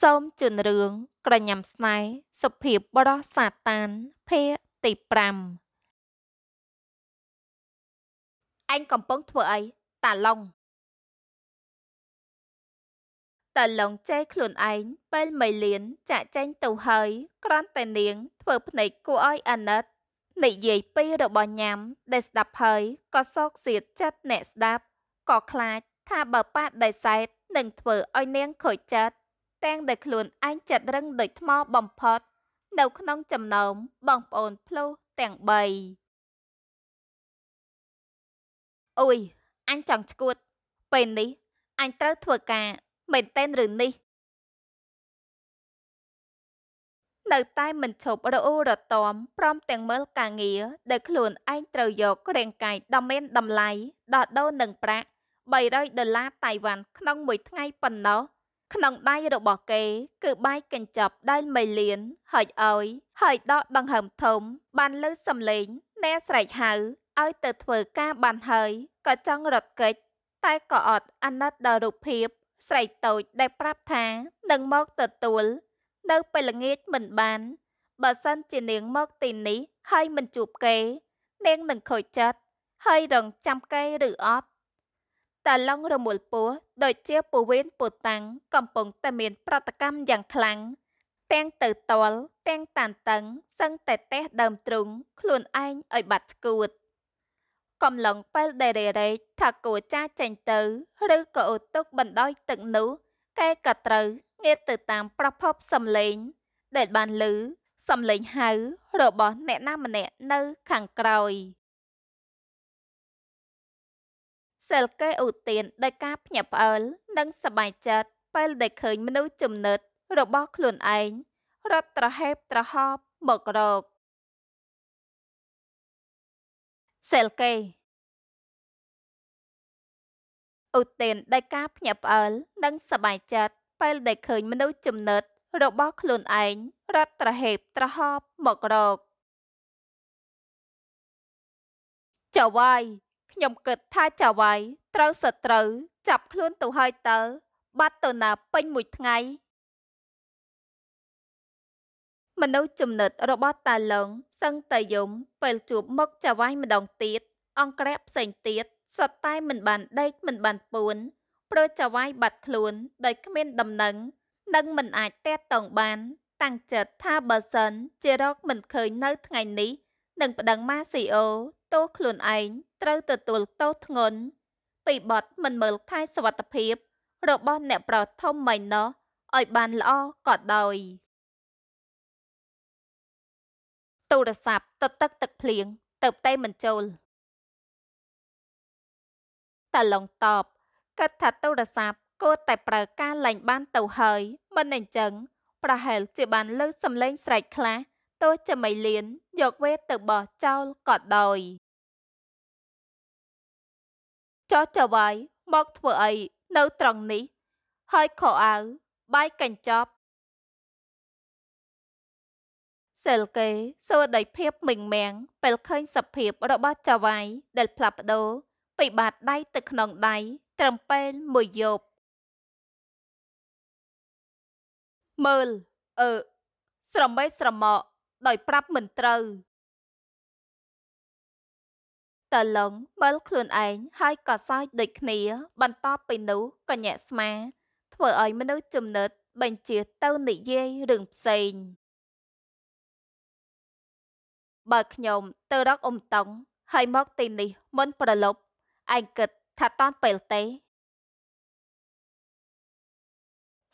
សូមជន់រឿងក្រញ៉ាំស្នេហ៍សុភាពបរោះសាតាន ភាគទី5អញកំពុងធ្វើអីតាឡុងតាឡុងចេះខ្លួនឯងពេលមីលៀនចាក់ចែងទៅហើយ ក្រាន់តែនាង ធ្វើភ្នែកគួរឲ្យអាណិតនិយាយពីរបស់ញ៉ាំដែលស្ដាប់ហើយក៏សោកសៀតចិត្តអ្នកស្ដាប់ក៏ខ្លាច ថាបើប៉ះដេសែតនឹងធ្វើឲ្យនាងខូចចិត្តទាំងដែលខ្លួនឯងចិត្តរឹងដូចថ្មបំផុតនៅក្នុងចំណោមបងប្អូនភ្លោះទាំង3អុយអញចង់ឈួត ពេលនេះអញត្រូវធ្វើការមែនតែនឬនេះនៅតែមិនឈប់រអ៊ូរទាំព្រមទាំងមើលការងារដែលខ្លួនឯងត្រូវយករាងកាយដ៏មានតម្លៃដល់ដូរនឹងប្រាក់300ដុល្លារតៃវ៉ាន់ក្នុងមួយថ្ងៃប៉ុណ្ណោះក្នុងដៃរបស់គេគឺបាយកញ្ចប់ដែលមីលៀនហុចអោយហើយដកដង្ហើមធំបានលើសំឡេងអ្នកស្រែកហៅឲ្យទៅធ្វើការបានហើយក៏ចង់រត់គេចតែក៏អត់អាណិតដល់រូបភាពស្រីតូចដែលប្រាប់ថានឹងមកទទួលនៅពេលល្ងាចមិនបានបើសិនជានាងមកទីនេះហើយមិនជួបគេនាងនឹងខូចចិត្តហើយរងចាំគេឬអត់តាឡុងរមូលពោះដូចជាពវេនពោតាំងកំពុងតែមានប្រតិកម្មយ៉ាងខ្លាំងទាំងទៅតល់ទាំងតានតឹងសឹងតែតេះដើមទ្រូងខ្លួនឯងឲ្យបាត់ស្គួត កំឡុងពេលដែលរេរេកថាគួចាចេញទៅ ឬក៏អូទុកបណ្ដោយទឹកនោះកែក៏ត្រូវងាកទៅតាមប្រភពសំឡេងដែលបានឮសំឡេងហៅរបស់អ្នកណាម្នាក់នៅខាងក្រោយសិលគេឧទានដោយការភ្ញាក់ផ្អើល និងសប្បាយចិត្តពេលដែលឃើញមនុស្សចំណិតរបស់ខ្លួនឯងរត់ត្រហេបត្រហប់មករកសិលគេឧទានដោយការភ្ញាក់ផ្អើលនិងសប្បាយចិត្តពេលដែលឃើញមនុស្សចំណិតរបស់ខ្លួនឯងរត់ត្រហេបត្រហប់មករកចៅវាយខ្ញុំគិតថាចៅវាយត្រូវសត្រូវចាប់ខ្លួនទៅហើយតើបាត់ទៅណាពេញមួយថ្ងៃមនុស្សចំណិតរបស់តាឡុងសឹងតែយំពេលជួបមុខចៅវាយម្ដងទៀតអង្គរៈផ្សេងទៀតសុទ្ធតែមិនបានដេកមិនបានពួនព្រោះចៅវាយបាត់ខ្លួនដោយគ្មានដំណឹងនឹងមិនអាចតេតតងបាន តាំងចិត្តថាបើសិនជារកមិនឃើញនៅថ្ងៃនេះនឹងប្តឹងម៉ាស៊ីអូទោសខ្លួនឯងត្រូវទទួលទោសធ្ងន់ពីបទមិនមើលថែសុវត្ថិភាពរបស់អ្នកប្រុសធំមិញនោះឲ្យបានល្អក៏ដោយទូរស័ព្ទទៅទឹកទឹកភ្លៀងទៅតែមិនចូលតាឡុងតបគិតថាទូរស័ព្ទគួរតែប្រើការលែងបាន ទៅហើយមិនអញ្ចឹងប្រហែលជាបានលើសំឡេងស្រែកខ្លះទោះជាមិនលៀនយកវេទៅបោះចោលក៏ដោយចោះចវាយមកធ្វើអីនៅ ត្រង់នេះ ហើយខោអាវបាយកញ្ចប់សិលកេសួរដោយភាពមិញមាំងពេលឃើញសភាពរបស់ចវាយដែល ផ្លាប់ប្ដូរពីបាតដៃទៅក្នុងដៃត្រឹមពេលមួយយប់មើលអឺស្រមេស្រមកដោយ ប្រាប់មិនត្រូវកាលឹងមើលខ្លួនឯងហើយក៏សើចដូចគ្នា បន្តពីនោះក៏ញាក់ស្មា ធ្វើឲ្យមនុស្សចំណិតបញ្ជាទៅនិយាយរឿងផ្សេងបើខ្ញុំ ទៅរកអ៊ំតង់ហើយមកទីនេះមុនប្រឡប់ឯងគិតថាតាន់ពេលទេ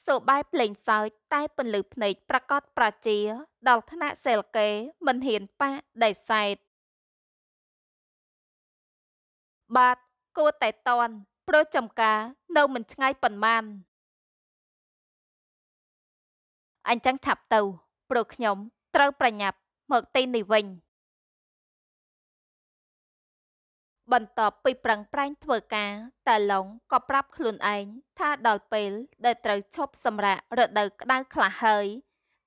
សូបែបភ្លេងសើចតែពន្លឺភ្នែកប្រកាសប្រជា ដល់ថ្នាក់សេលកេមិនហ៊ានប៉ាដេសែតបាទគួរតែតន់ព្រោះចំការ នៅមិនឆ្ងាយប៉ុន្មានអញ្ចឹងឆាប់ទៅព្រោះខ្ញុំ ត្រូវប្រញាប់មកទីនេះវិញ បន្ទាប់ពីប្រឹងប្រែងធ្វើការតាឡុងក៏ប្រាប់ខ្លួនឯងថាដល់ពេល ដែលត្រូវឈប់សម្រាករដូវក្តៅខ្លះហើយ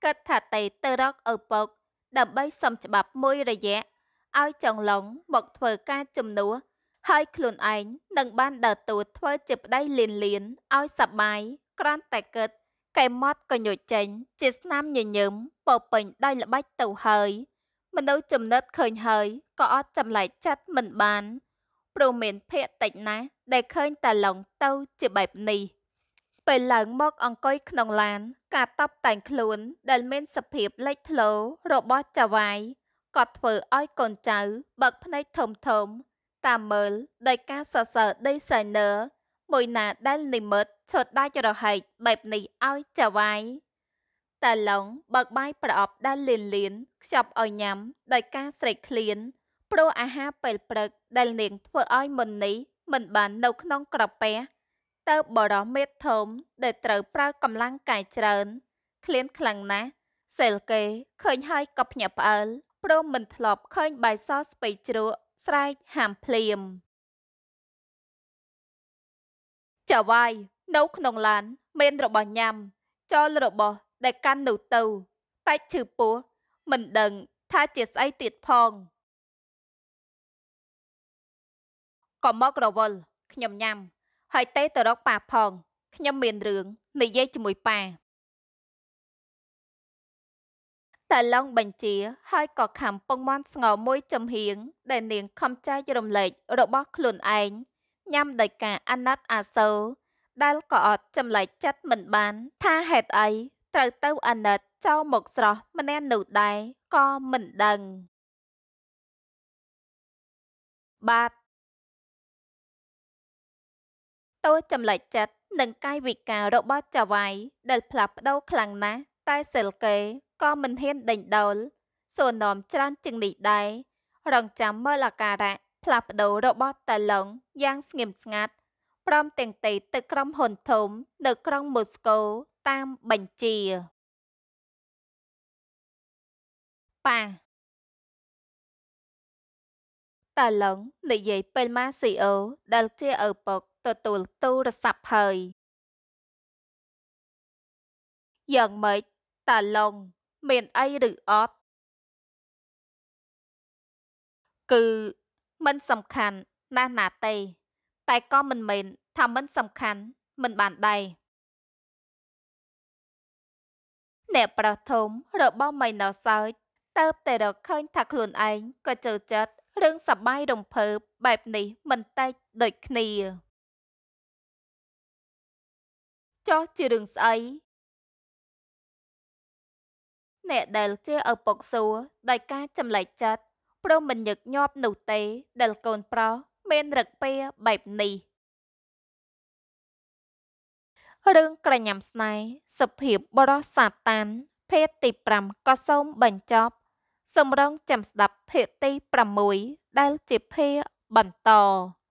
គិតថាតេទៅរកឪពុក ដើម្បីសំច្បាប់មួយរយៈឲ្យចង់ឡុងមកធ្វើការជំនួសហើយខ្លួនឯងនឹងបានដើរតួធ្វើជាប្តីលៀនលៀនឲ្យសបាយក្រាន់តែគិតកែម៉ត់ក៏ញុចចេញ ជាស្នាមញញឹមពពេញដោយល្បិចទៅហើយ មនុស្សចំណិតឃើញហើយក៏អត់ចម្លែកចិត្តមិនបានព្រមមានភ័យតិចណាស់ដែលឃើញតាឡុងទៅជាបែបនេះពេលឡើងមកអង្គុយក្នុងឡាន ការតបតែងខ្លួន ដែលមានសភាពលេចធ្លោរបស់ចៅវាយក៏ធ្វើឲ្យកូនចៅបើកភ្នែកធំធំតាមមើលដោយការសរសើរដីសៃនើមួយណាដែលនិមិត្តឈុតដាច់រហែកបែបនេះឲ្យចាវាយតាឡុងបើកបាយប្រអប់ដែលលៀនលៀនខ្ចប់ឲ្យញ៉ាំដោយការស្រេកឃ្លានព្រោះអាហារពេលព្រឹក ដែលនាងធ្វើឲ្យមុននេះមិនបាននៅក្នុងក្រពះតើបរោះមេធំដែលត្រូវប្រើកម្លាំងកាយច្រើនឃ្លានខ្លាំងណាស់សេលកេឃើញហើយក៏ភ្ញាក់ផ្អើលព្រមមិនធ្លាប់ឃើញបាយសស្ពៃជ្រក់ស្រែកហាមភ្លាមចាវាយនៅក្នុងឡាន មានរបស់ញ៉ាំចោលរបស់ ដែលកាន់នៅទៅតែឈឺពោះមិនដឹងថាជាស្អីទៀតផងក៏មករវល់ខ្ញុំញ៉ាំហើយទេទៅរកប៉ាផងខ្ញុំមានរឿងនិយាយជាមួយប៉ាតែឡងបញ្ជា ហើយក៏ខំពងមាន់ស្ងោមួយចំហៀងដែល នាងខំចែករំលែករបស់ខ្លួនឯងញ៉ាំដោយការអាណិតអាសូរដែលក៏អត់ចម្លែកចិត្តមិនបាន ថាហេតុអីត្រូវទៅអាណិតចោលមកស្រស់ ម្នាក់នោះដែរក៏មិនដឹង បាទតើចម្លែកចិត្តនឹងកាយវិការរបស់ចៅវាយដែល ផ្លាស់ប្ដូរខ្លាំងណាស់តែសិលកេក៏មិនហ៊ានដេញដោលសួរនោមច្រើនជាងនេះដែររងចាំមើលអាការៈផ្លាស់ប្ដូររបស់តាឡុងយ៉ាងស្ងៀមស្ងាត់ព្រមទាំងតេទៅក្រុមហ៊ុនធំនៅក្រុងមូស្គូតាមបញ្ជាប៉ាតាឡុងនិយាយពេលម៉ាស៊ីអូដែលជាឪពុកទទួលទូរស័ព្ទហើយយ៉ាងម៉េចតាឡុងមានអីឬអត់គឺមិនសំខាន់ណាស់ណាទេតែក៏មិនមែនថាមិនសំខាន់មិនបានដែរអ្នកប្រធមរបស់មីណូសើចតើបតែរកឃើញថាខ្លួនឯងក៏ចូលចិត្តរឿងសបាយរំភើបបែបនេះមិនតែដូចគ្នាចោះជារឿងស្អីអ្នកដែលជាឪពុកសួរដោយការចម្លែកចិត្តព្រមមិនញឹកញាប់នោះទេ ដែលកូនប្រុសមានរឹកពីបែបនេះរឿងក្រញ៉ាំស្នេហ៍សភាពបរោះសាតាន ភេទទី5ក៏សូមបញ្ចប់សម្រងចាំស្ដាប់ភេទទី6ដែលជាភេទបន្ត